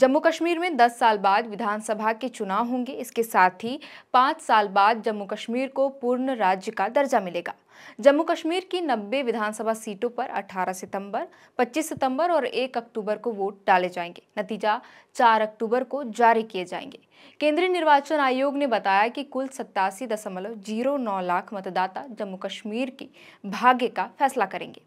जम्मू कश्मीर में 10 साल बाद विधानसभा के चुनाव होंगे इसके साथ ही पाँच साल बाद जम्मू कश्मीर को पूर्ण राज्य का दर्जा मिलेगा जम्मू कश्मीर की 90 विधानसभा सीटों पर 18 सितंबर, 25 सितंबर और 1 अक्टूबर को वोट डाले जाएंगे नतीजा 4 अक्टूबर को जारी किए जाएंगे केंद्रीय निर्वाचन आयोग ने बताया कि कुल सत्तासी लाख मतदाता जम्मू कश्मीर के भाग्य का फैसला करेंगे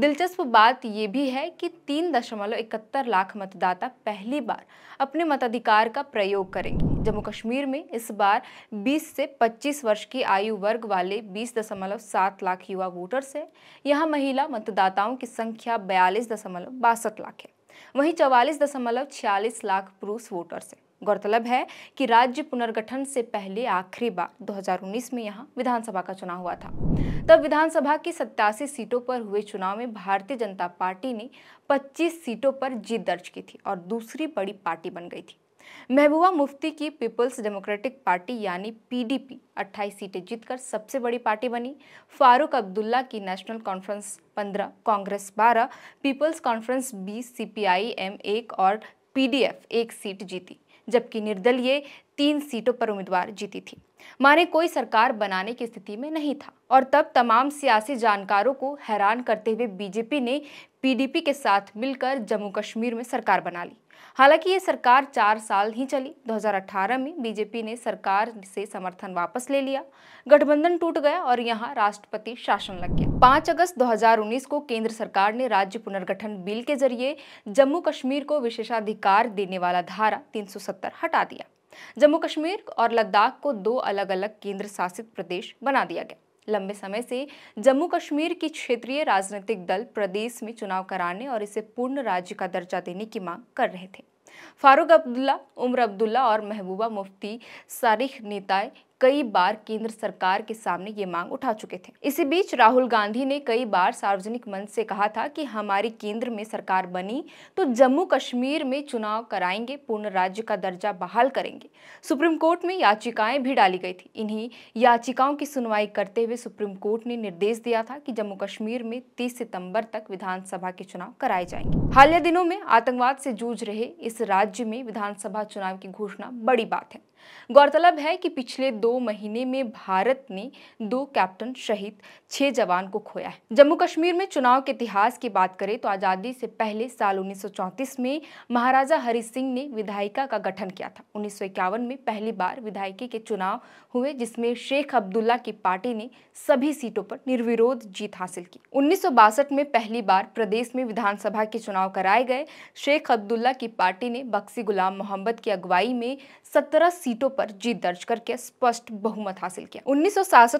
दिलचस्प बात ये भी है कि तीन दशमलव इकहत्तर लाख मतदाता पहली बार अपने मताधिकार का प्रयोग करेंगे जम्मू कश्मीर में इस बार 20 से 25 वर्ष की आयु वर्ग वाले बीस दशमलव सात लाख युवा वोटर्स हैं यहाँ महिला मतदाताओं की संख्या बयालीस दशमलव बासठ लाख है वहीं चवालीस लाख पुरुष वोटर्स हैं गौरतलब है कि राज्य पुनर्गठन से पहले आखिरी बार 2019 में यहाँ विधानसभा का चुनाव हुआ था तब विधानसभा की सत्तासी सीटों पर हुए चुनाव में भारतीय जनता पार्टी ने 25 सीटों पर जीत दर्ज की थी और दूसरी बड़ी पार्टी बन गई थी महबूबा मुफ्ती की पीपल्स डेमोक्रेटिक पार्टी यानी पीडीपी 28 सीटें जीतकर सबसे बड़ी पार्टी बनी फारूक अब्दुल्ला की National Conference 15, Congress 12, Peoples Conference 20, CPI M एक और पीडीएफ एक सीट जीती जबकि निर्दलीय तीन सीटों पर उम्मीदवार जीती थी माने कोई सरकार बनाने की स्थिति में नहीं था और तब तमाम सियासी जानकारों को हैरान करते हुए बीजेपी ने पीडीपी के साथ मिलकर जम्मू कश्मीर में सरकार बना ली हालांकि ये सरकार चार साल ही चली 2018 में बीजेपी ने सरकार से समर्थन वापस ले लिया गठबंधन टूट गया और यहाँ राष्ट्रपति शासन लग गया 5 अगस्त 2019 को केंद्र सरकार ने राज्य पुनर्गठन बिल के जरिए जम्मू कश्मीर को विशेषाधिकार देने वाला धारा 370 हटा दिया जम्मू कश्मीर और लद्दाख को दो अलग अलग केंद्र शासित प्रदेश बना दिया गया लंबे समय से जम्मू कश्मीर की क्षेत्रीय राजनीतिक दल प्रदेश में चुनाव कराने और इसे पूर्ण राज्य का दर्जा देने की मांग कर रहे थे फारूक अब्दुल्ला उमर अब्दुल्ला और महबूबा मुफ्ती सारिख नेताएं कई बार केंद्र सरकार के सामने ये मांग उठा चुके थे इसी बीच राहुल गांधी ने कई बार सार्वजनिक मंच से कहा था कि हमारी केंद्र में सरकार बनी तो जम्मू कश्मीर में चुनाव कराएंगे पूर्ण राज्य का दर्जा बहाल करेंगे सुप्रीम कोर्ट में याचिकाएं भी डाली गई थी इन्हीं याचिकाओं की सुनवाई करते हुए सुप्रीम कोर्ट ने निर्देश दिया था कि जम्मू कश्मीर में तीस सितम्बर तक विधानसभा के चुनाव कराए जाएंगे हालिया दिनों में आतंकवाद से जूझ रहे इस राज्य में विधानसभा चुनाव की घोषणा बड़ी बात है गौरतलब है कि पिछले दो महीने में भारत ने दो कैप्टन शहीद छह जवान को खोया है जम्मू कश्मीर में चुनाव के इतिहास की बात करें तो आज़ादी से पहले साल उन्नीस में महाराजा हरि सिंह ने विधायिका का गठन किया था उन्नीस में पहली बार विधायकी के चुनाव हुए जिसमें शेख अब्दुल्ला की पार्टी ने सभी सीटों पर निर्विरोध जीत हासिल की उन्नीस में पहली बार प्रदेश में विधानसभा के चुनाव कराए गए शेख अब्दुल्ला की पार्टी ने बक्सी गुलाम मोहम्मद की अगुवाई में सत्रह सीटों पर जीत दर्ज करके स्पष्ट स्पष्ट बहुमत हासिल किया उन्नीस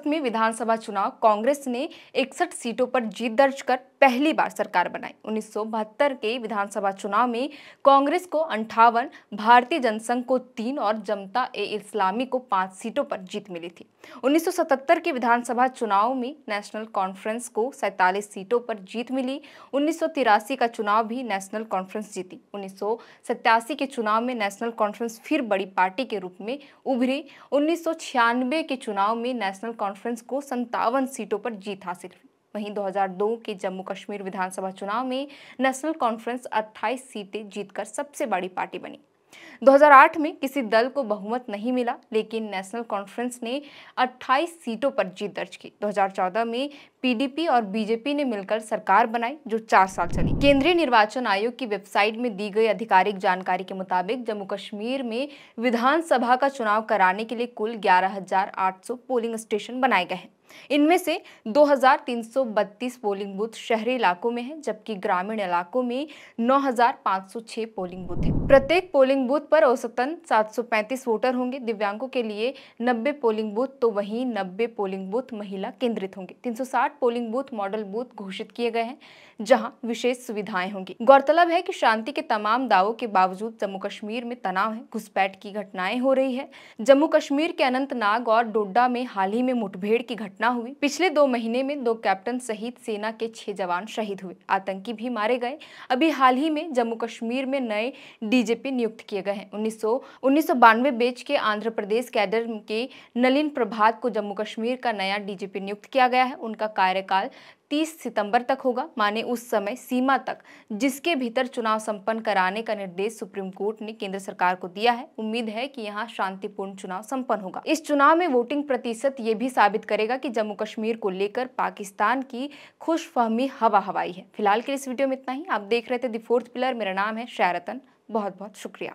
में विधानसभा चुनाव कांग्रेस ने इकसठ सीटों पर जीत दर्ज कर पहली बार सरकार बनाई उन्नीस के विधानसभा चुनाव में कांग्रेस को अंठावन भारतीय जनसंघ को तीन और जनता ए इस्लामी को पांच सीटों पर जीत मिली थी 1977 के विधानसभा चुनाव में नेशनल कॉन्फ्रेंस को सैतालीस सीटों पर जीत मिली उन्नीस का चुनाव भी नेशनल कॉन्फ्रेंस जीती उन्नीस के चुनाव में नेशनल कॉन्फ्रेंस फिर बड़ी पार्टी के रूप में उभरी उन्नीस छियानवे के चुनाव में नेशनल कॉन्फ्रेंस को संतावन सीटों पर जीत हासिल हुई वहीं 2002 के जम्मू कश्मीर विधानसभा चुनाव में नेशनल कॉन्फ्रेंस 28 सीटें जीतकर सबसे बड़ी पार्टी बनी 2008 में किसी दल को बहुमत नहीं मिला लेकिन नेशनल कॉन्फ्रेंस ने 28 सीटों पर जीत दर्ज की 2014 में पीडीपी और बीजेपी ने मिलकर सरकार बनाई जो चार साल चली केंद्रीय निर्वाचन आयोग की वेबसाइट में दी गई आधिकारिक जानकारी के मुताबिक जम्मू कश्मीर में विधानसभा का चुनाव कराने के लिए कुल ग्यारह पोलिंग स्टेशन बनाए गए हैं इनमें से 2,332 पोलिंग बूथ शहरी इलाकों में है जबकि ग्रामीण इलाकों में 9,506 पोलिंग बूथ है प्रत्येक पोलिंग बूथ पर औसतन 735 वोटर होंगे दिव्यांगों के लिए 90 पोलिंग बूथ तो वहीं 90 पोलिंग बूथ महिला केंद्रित होंगे 360 पोलिंग बूथ मॉडल बूथ घोषित किए गए हैं जहां विशेष सुविधाएं होंगी गौरतलब है कि शांति के तमाम दावों के बावजूद जम्मू कश्मीर में तनाव है घुसपैठ की घटनाएं हो रही है जम्मू कश्मीर के अनंतनाग और डोडा में हाल ही में मुठभेड़ की घटना घटना हुई पिछले दो महीने में दो कैप्टन सहित सेना के छह जवान शहीद हुए आतंकी भी मारे गए अभी हाल ही में जम्मू कश्मीर में नए डीजीपी नियुक्त किए गए हैं उन्नीस सौ बैच के आंध्र प्रदेश कैडर के नलिन प्रभात को जम्मू कश्मीर का नया डीजीपी नियुक्त किया गया है उनका कार्यकाल 30 सितंबर तक होगा माने उस समय सीमा तक जिसके भीतर चुनाव संपन्न कराने का निर्देश सुप्रीम कोर्ट ने केंद्र सरकार को दिया है उम्मीद है कि यहाँ शांतिपूर्ण चुनाव संपन्न होगा इस चुनाव में वोटिंग प्रतिशत ये भी साबित करेगा कि जम्मू कश्मीर को लेकर पाकिस्तान की खुशफहमी हवा हवाई है फिलहाल के इस वीडियो में इतना ही आप देख रहे थे दी फोर्थ पिलर मेरा नाम है शैरतन बहुत बहुत शुक्रिया